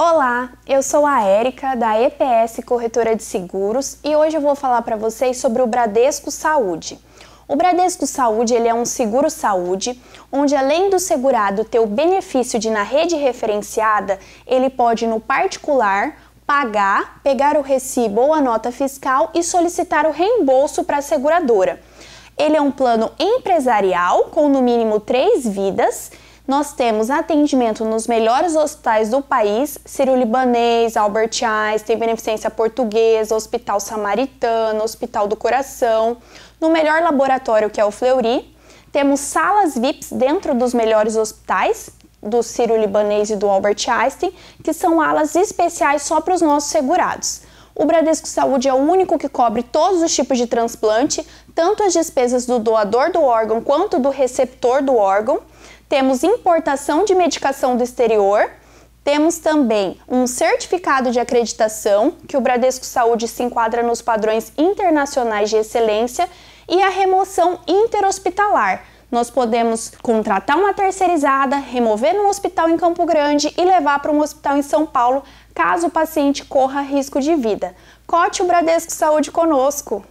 Olá, eu sou a Érica da EPS Corretora de Seguros e hoje eu vou falar para vocês sobre o Bradesco Saúde. O Bradesco Saúde ele é um seguro saúde, onde além do segurado ter o benefício de na rede referenciada, ele pode no particular pagar, pegar o recibo ou a nota fiscal e solicitar o reembolso para a seguradora. Ele é um plano empresarial com no mínimo três vidas nós temos atendimento nos melhores hospitais do país, Ciro libanês Albert Einstein, Beneficência Portuguesa, Hospital Samaritano, Hospital do Coração, no melhor laboratório que é o Fleury. Temos salas VIPs dentro dos melhores hospitais, do Ciro libanês e do Albert Einstein, que são alas especiais só para os nossos segurados. O Bradesco Saúde é o único que cobre todos os tipos de transplante, tanto as despesas do doador do órgão quanto do receptor do órgão temos importação de medicação do exterior, temos também um certificado de acreditação, que o Bradesco Saúde se enquadra nos padrões internacionais de excelência, e a remoção interhospitalar. Nós podemos contratar uma terceirizada, remover num hospital em Campo Grande e levar para um hospital em São Paulo, caso o paciente corra risco de vida. Cote o Bradesco Saúde conosco!